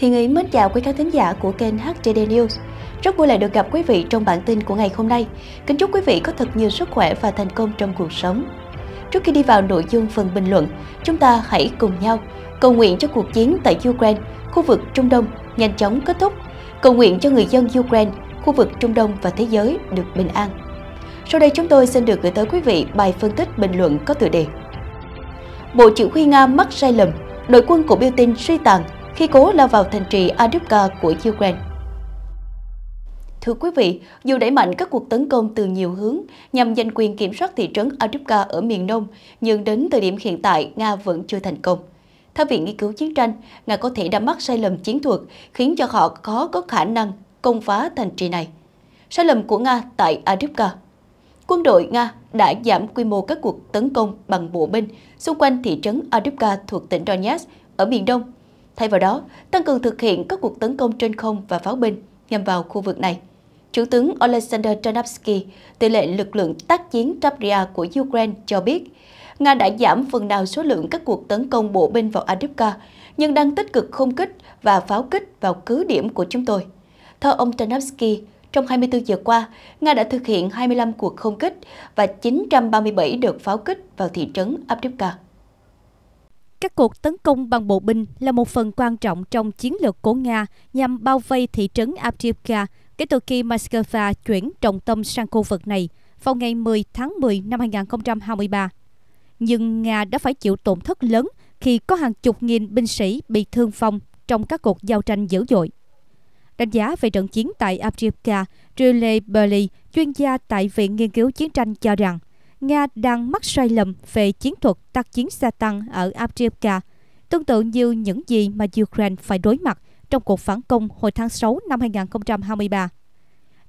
Thiên Ý mến chào quý khán thính giả của kênh HTD News. Rất vui lại được gặp quý vị trong bản tin của ngày hôm nay. Kính chúc quý vị có thật nhiều sức khỏe và thành công trong cuộc sống. Trước khi đi vào nội dung phần bình luận, chúng ta hãy cùng nhau cầu nguyện cho cuộc chiến tại Ukraine, khu vực Trung Đông nhanh chóng kết thúc, cầu nguyện cho người dân Ukraine, khu vực Trung Đông và thế giới được bình an. Sau đây chúng tôi xin được gửi tới quý vị bài phân tích bình luận có tựa đề Bộ chỉ huy Nga mắc sai lầm, đội quân của Putin suy tàn khi cố lao vào thành trì Adupka của Ukraine. Thưa quý vị, dù đẩy mạnh các cuộc tấn công từ nhiều hướng nhằm giành quyền kiểm soát thị trấn Adupka ở miền Đông, nhưng đến thời điểm hiện tại, Nga vẫn chưa thành công. Theo Viện Nghiên cứu Chiến tranh, Nga có thể đã mắc sai lầm chiến thuật, khiến cho họ khó có khả năng công phá thành trì này. Sai lầm của Nga tại Adipka Quân đội Nga đã giảm quy mô các cuộc tấn công bằng bộ binh xung quanh thị trấn Adipka thuộc tỉnh Donetsk ở miền đông Thay vào đó, tăng cường thực hiện các cuộc tấn công trên không và pháo binh nhằm vào khu vực này. Chủ tướng Oleksandr Tranavsky, tỷ lệ lực lượng tác chiến Tabria của Ukraine cho biết, Nga đã giảm phần nào số lượng các cuộc tấn công bộ binh vào Adivka, nhưng đang tích cực không kích và pháo kích vào cứ điểm của chúng tôi. Theo ông Tranavsky, trong 24 giờ qua, Nga đã thực hiện 25 cuộc không kích và 937 đợt pháo kích vào thị trấn Avdiivka. Các cuộc tấn công bằng bộ binh là một phần quan trọng trong chiến lược của Nga nhằm bao vây thị trấn Avdiivka kể từ khi Moscow chuyển trọng tâm sang khu vực này vào ngày 10 tháng 10 năm 2023. Nhưng Nga đã phải chịu tổn thất lớn khi có hàng chục nghìn binh sĩ bị thương vong trong các cuộc giao tranh dữ dội. Đánh giá về trận chiến tại Avdiivka, Riley Burley, chuyên gia tại Viện Nghiên cứu Chiến tranh cho rằng Nga đang mắc sai lầm về chiến thuật tác chiến gia tăng ở Avdiivka, tương tự như những gì mà Ukraine phải đối mặt trong cuộc phản công hồi tháng 6 năm 2023.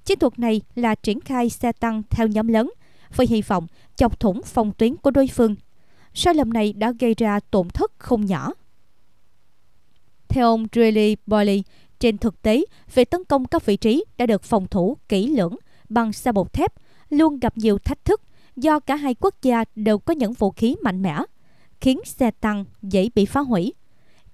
Chiến thuật này là triển khai xe tăng theo nhóm lớn, với hy vọng chọc thủng phòng tuyến của đối phương. Sai lầm này đã gây ra tổn thất không nhỏ. Theo ông Drilly Boyle, trên thực tế, việc tấn công các vị trí đã được phòng thủ kỹ lưỡng bằng xe bột thép luôn gặp nhiều thách thức do cả hai quốc gia đều có những vũ khí mạnh mẽ, khiến xe tăng dễ bị phá hủy.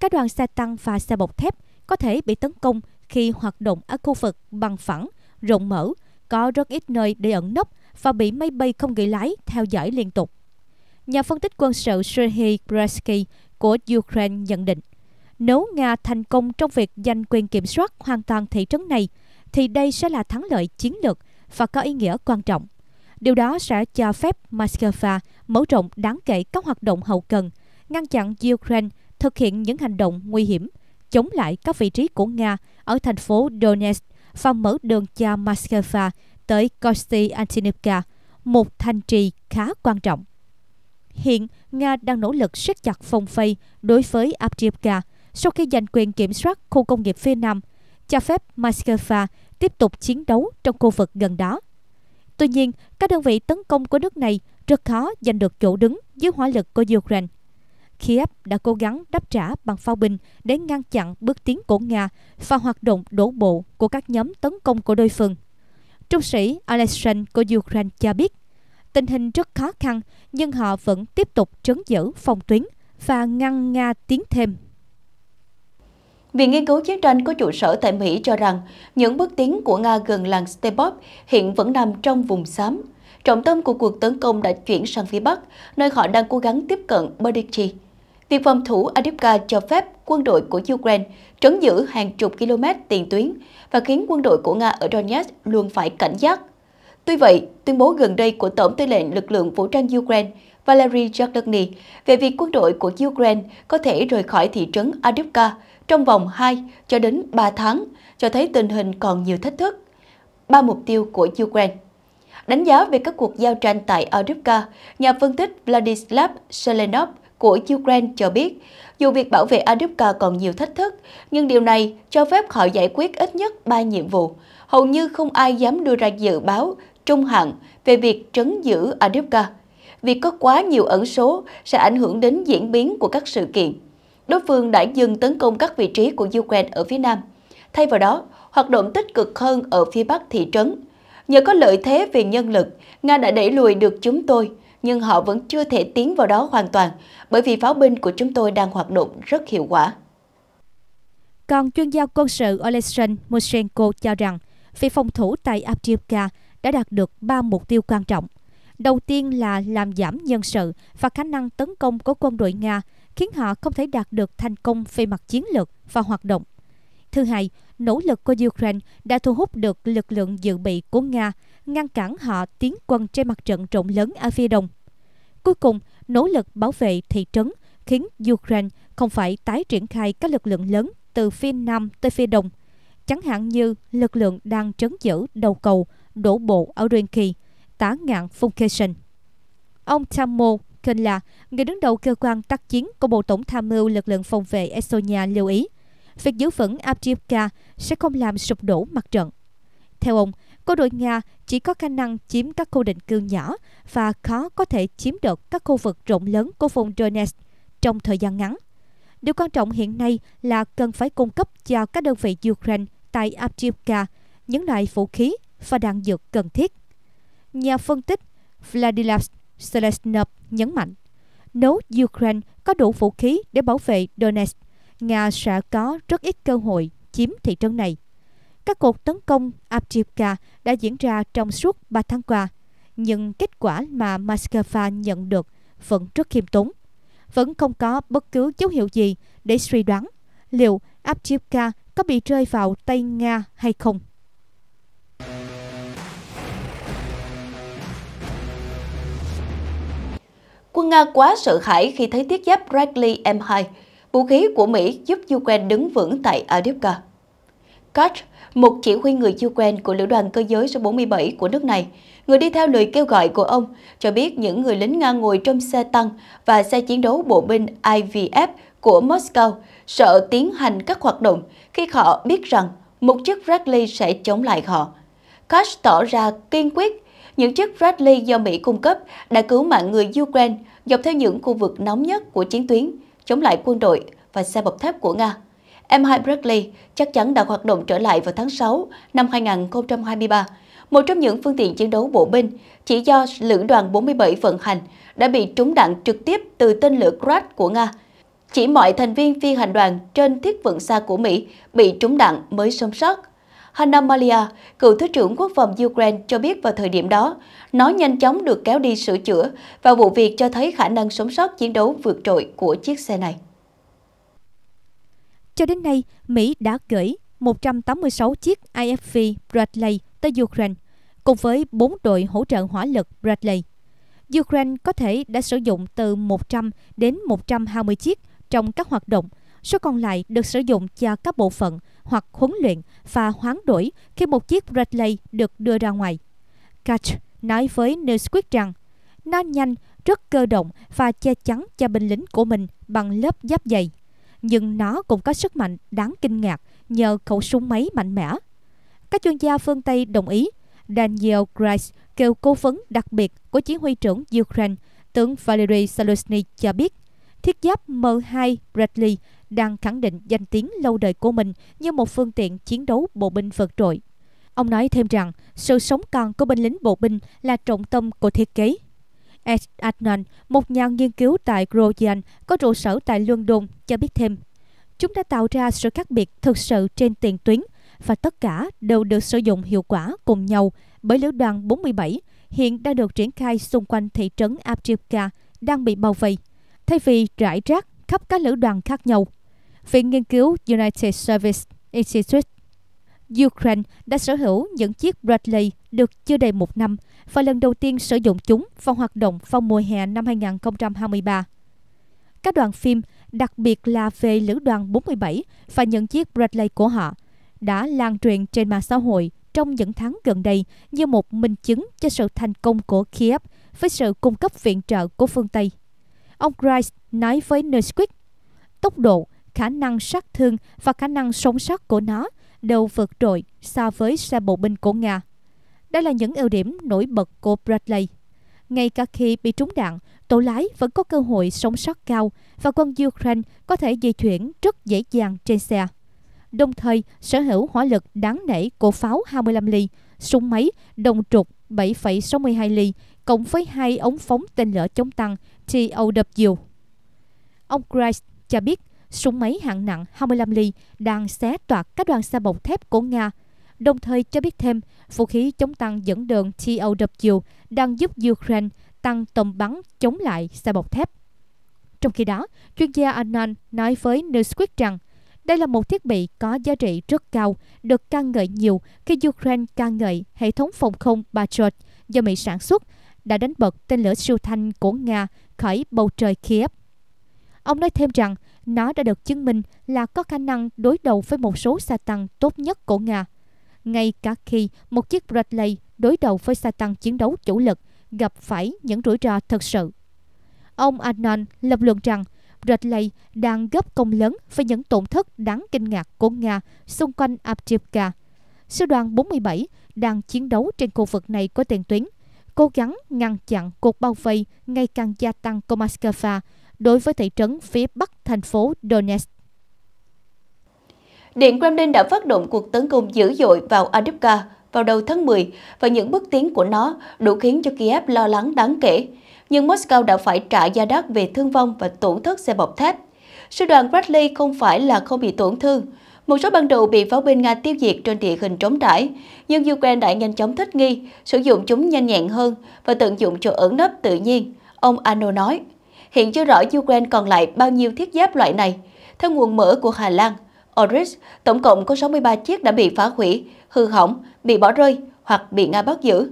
Các đoàn xe tăng và xe bọc thép có thể bị tấn công khi hoạt động ở khu vực bằng phẳng, rộng mở, có rất ít nơi để ẩn nấp và bị máy bay không người lái theo dõi liên tục. Nhà phân tích quân sự Serhiy Brasky của Ukraine nhận định, nếu Nga thành công trong việc giành quyền kiểm soát hoàn toàn thị trấn này, thì đây sẽ là thắng lợi chiến lược và có ý nghĩa quan trọng. Điều đó sẽ cho phép Moscow mở rộng đáng kể các hoạt động hậu cần, ngăn chặn Ukraine thực hiện những hành động nguy hiểm, chống lại các vị trí của Nga ở thành phố Donetsk và mở đường cho Moscow tới Kostyantynivka, một thành trì khá quan trọng. Hiện, Nga đang nỗ lực siết chặt phòng vây đối với Avdiivka sau khi giành quyền kiểm soát khu công nghiệp phía Nam, cho phép Moscow tiếp tục chiến đấu trong khu vực gần đó Tuy nhiên, các đơn vị tấn công của nước này rất khó giành được chỗ đứng dưới hỏa lực của Ukraine. Kiev đã cố gắng đáp trả bằng pháo binh để ngăn chặn bước tiến của Nga và hoạt động đổ bộ của các nhóm tấn công của đối phương. Trung sĩ Alexan của Ukraine cho biết, tình hình rất khó khăn nhưng họ vẫn tiếp tục trấn giữ phòng tuyến và ngăn Nga tiến thêm Viện nghiên cứu chiến tranh có trụ sở tại Mỹ cho rằng những bước tiến của Nga gần làng Stepop hiện vẫn nằm trong vùng xám. Trọng tâm của cuộc tấn công đã chuyển sang phía Bắc, nơi họ đang cố gắng tiếp cận Berdichi. Việc phòng thủ Adipka cho phép quân đội của Ukraine trấn giữ hàng chục km tiền tuyến và khiến quân đội của Nga ở Donetsk luôn phải cảnh giác. Tuy vậy, tuyên bố gần đây của Tổng tư lệnh lực lượng vũ trang Ukraine Valery Zelensky về việc quân đội của Ukraine có thể rời khỏi thị trấn Adivka trong vòng 2 cho đến 3 tháng, cho thấy tình hình còn nhiều thách thức. Ba mục tiêu của Ukraine Đánh giá về các cuộc giao tranh tại Odivka, nhà phân tích Vladislav Selenov của Ukraine cho biết, dù việc bảo vệ Adivka còn nhiều thách thức, nhưng điều này cho phép họ giải quyết ít nhất 3 nhiệm vụ. Hầu như không ai dám đưa ra dự báo trung hạn về việc trấn giữ Adivka. Việc có quá nhiều ẩn số sẽ ảnh hưởng đến diễn biến của các sự kiện đối phương đã dừng tấn công các vị trí của Ukraine ở phía Nam. Thay vào đó, hoạt động tích cực hơn ở phía Bắc thị trấn. Nhờ có lợi thế về nhân lực, Nga đã đẩy lùi được chúng tôi, nhưng họ vẫn chưa thể tiến vào đó hoàn toàn, bởi vì pháo binh của chúng tôi đang hoạt động rất hiệu quả. Còn chuyên gia quân sự Oleksandr Moshenko cho rằng, việc phòng thủ tại Avdiivka đã đạt được 3 mục tiêu quan trọng. Đầu tiên là làm giảm nhân sự và khả năng tấn công của quân đội Nga khiến họ không thể đạt được thành công về mặt chiến lược và hoạt động. Thứ hai, nỗ lực của Ukraine đã thu hút được lực lượng dự bị của Nga, ngăn cản họ tiến quân trên mặt trận rộng lớn ở phía đông. Cuối cùng, nỗ lực bảo vệ thị trấn khiến Ukraine không phải tái triển khai các lực lượng lớn từ phía nam tới phía đông, chẳng hạn như lực lượng đang trấn giữ đầu cầu đổ bộ ở Renki, tá ngạn Funkation. Ông Tamo kênh là người đứng đầu cơ quan tác chiến của Bộ Tổng Tham mưu lực lượng phòng vệ Estonia lưu ý, việc giữ vững Abdiivka sẽ không làm sụp đổ mặt trận. Theo ông, quân đội Nga chỉ có khả năng chiếm các khu định cư nhỏ và khó có thể chiếm được các khu vực rộng lớn của vùng Donetsk trong thời gian ngắn. Điều quan trọng hiện nay là cần phải cung cấp cho các đơn vị Ukraine tại Abdiivka những loại vũ khí và đạn dược cần thiết. Nhà phân tích Vladislav Selesnov nhấn mạnh nếu Ukraine có đủ vũ khí để bảo vệ Donetsk, Nga sẽ có rất ít cơ hội chiếm thị trấn này. Các cuộc tấn công Avdiivka đã diễn ra trong suốt 3 tháng qua, nhưng kết quả mà Moscow nhận được vẫn rất khiêm tốn. Vẫn không có bất cứ dấu hiệu gì để suy đoán liệu Avdiivka có bị rơi vào tay Nga hay không. Quân Nga quá sợ hãi khi thấy thiết giáp Bradley M2, vũ khí của Mỹ giúp Ukraine đứng vững tại Adipka. Koch, một chỉ huy người Ukraine của lữ đoàn cơ giới số 47 của nước này, người đi theo lời kêu gọi của ông, cho biết những người lính Nga ngồi trong xe tăng và xe chiến đấu bộ binh IVF của Moscow sợ tiến hành các hoạt động khi họ biết rằng một chiếc Bradley sẽ chống lại họ. Koch tỏ ra kiên quyết những chiếc Bradley do Mỹ cung cấp đã cứu mạng người Ukraine dọc theo những khu vực nóng nhất của chiến tuyến, chống lại quân đội và xe bọc thép của Nga. M2 Bradley chắc chắn đã hoạt động trở lại vào tháng 6 năm 2023. Một trong những phương tiện chiến đấu bộ binh chỉ do lữ đoàn 47 vận hành đã bị trúng đạn trực tiếp từ tên lửa Grad của Nga. Chỉ mọi thành viên phi hành đoàn trên thiết vận xa của Mỹ bị trúng đạn mới sống sót Hanna Malia, cựu thứ trưởng quốc phòng Ukraine cho biết vào thời điểm đó, nó nhanh chóng được kéo đi sửa chữa và vụ việc cho thấy khả năng sống sót chiến đấu vượt trội của chiếc xe này. Cho đến nay, Mỹ đã gửi 186 chiếc IFV Bradley tới Ukraine, cùng với 4 đội hỗ trợ hỏa lực Bradley. Ukraine có thể đã sử dụng từ 100 đến 120 chiếc trong các hoạt động, số còn lại được sử dụng cho các bộ phận hoặc huấn luyện và hoán đổi khi một chiếc Bradley được đưa ra ngoài. Catch nói với Nesquik rằng nó nhanh, rất cơ động và che chắn cho binh lính của mình bằng lớp giáp dày. Nhưng nó cũng có sức mạnh đáng kinh ngạc nhờ khẩu súng máy mạnh mẽ. Các chuyên gia phương Tây đồng ý. Daniel Grice, kêu cố vấn đặc biệt của chỉ huy trưởng Ukraine, tướng Valery Saluzny cho biết, thiết giáp M2 Bradley đang khẳng định danh tiếng lâu đời của mình như một phương tiện chiến đấu bộ binh vượt trội. Ông nói thêm rằng sự sống còn của binh lính bộ binh là trọng tâm của thiết kế. Ed Adnan, một nhà nghiên cứu tại Grojan có trụ sở tại London, cho biết thêm Chúng đã tạo ra sự khác biệt thực sự trên tiền tuyến và tất cả đều được sử dụng hiệu quả cùng nhau bởi lữ đoàn 47 hiện đang được triển khai xung quanh thị trấn Abjibka đang bị bao vây. Thay vì rải rác khắp các lữ đoàn khác nhau, Viện Nghiên cứu United Service Institute Ukraine đã sở hữu những chiếc Bradley được chưa đầy một năm và lần đầu tiên sử dụng chúng vào hoạt động vào mùa hè năm 2023. Các đoàn phim, đặc biệt là về lữ đoàn 47 và những chiếc Bradley của họ, đã lan truyền trên mạng xã hội trong những tháng gần đây như một minh chứng cho sự thành công của Kiev với sự cung cấp viện trợ của phương Tây. Ông Grice nói với Newsweek, tốc độ khả năng sát thương và khả năng sống sót của nó đều vượt trội so với xe bộ binh của Nga. Đây là những ưu điểm nổi bật của Bradley. Ngay cả khi bị trúng đạn, tổ lái vẫn có cơ hội sống sót cao và quân Ukraine có thể di chuyển rất dễ dàng trên xe. Đồng thời, sở hữu hỏa lực đáng nể của pháo 25 ly, súng máy, đồng trục 7,62 ly cộng với hai ống phóng tên lửa chống tăng TOW. Ông Grice cho biết súng máy hạng nặng 25 ly đang xé toạc các đoàn xe bọc thép của Nga, đồng thời cho biết thêm vũ khí chống tăng dẫn đường TOW đang giúp Ukraine tăng tầm bắn chống lại xe bọc thép. Trong khi đó, chuyên gia Anand nói với Newsweek rằng đây là một thiết bị có giá trị rất cao, được ca ngợi nhiều khi Ukraine ca ngợi hệ thống phòng không Patriot do Mỹ sản xuất đã đánh bật tên lửa siêu thanh của Nga khỏi bầu trời Kiev. Ông nói thêm rằng nó đã được chứng minh là có khả năng đối đầu với một số sa tăng tốt nhất của Nga. Ngay cả khi một chiếc Bradley đối đầu với sa tăng chiến đấu chủ lực gặp phải những rủi ro thật sự. Ông Anon lập luận rằng Bradley đang góp công lớn với những tổn thất đáng kinh ngạc của Nga xung quanh Avdiivka. Sư đoàn 47 đang chiến đấu trên khu vực này của tiền tuyến cố gắng ngăn chặn cuộc bao vây ngày càng gia tăng của Moscow đối với thị trấn phía bắc thành phố Donetsk. Điện Kremlin đã phát động cuộc tấn công dữ dội vào Adivka vào đầu tháng 10 và những bước tiến của nó đủ khiến cho Kiev lo lắng đáng kể. Nhưng Moscow đã phải trả giá đắt về thương vong và tổn thất xe bọc thép. Sư đoàn Bradley không phải là không bị tổn thương, một số ban đầu bị pháo binh Nga tiêu diệt trên địa hình trống trải, nhưng Ukraine đã nhanh chóng thích nghi, sử dụng chúng nhanh nhẹn hơn và tận dụng chỗ ẩn nấp tự nhiên, ông Ano nói. Hiện chưa rõ Ukraine còn lại bao nhiêu thiết giáp loại này. Theo nguồn mở của Hà Lan, Oris, tổng cộng có 63 chiếc đã bị phá hủy, hư hỏng, bị bỏ rơi hoặc bị Nga bắt giữ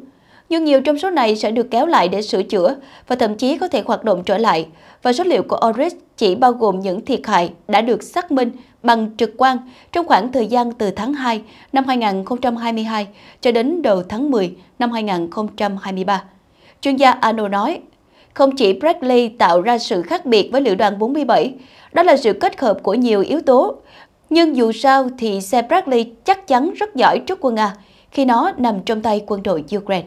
nhưng nhiều trong số này sẽ được kéo lại để sửa chữa và thậm chí có thể hoạt động trở lại. Và số liệu của ORIX chỉ bao gồm những thiệt hại đã được xác minh bằng trực quan trong khoảng thời gian từ tháng 2 năm 2022 cho đến đầu tháng 10 năm 2023. Chuyên gia Ano nói, không chỉ Bradley tạo ra sự khác biệt với liệu đoàn 47, đó là sự kết hợp của nhiều yếu tố. Nhưng dù sao thì xe Bradley chắc chắn rất giỏi trước quân Nga khi nó nằm trong tay quân đội Ukraine.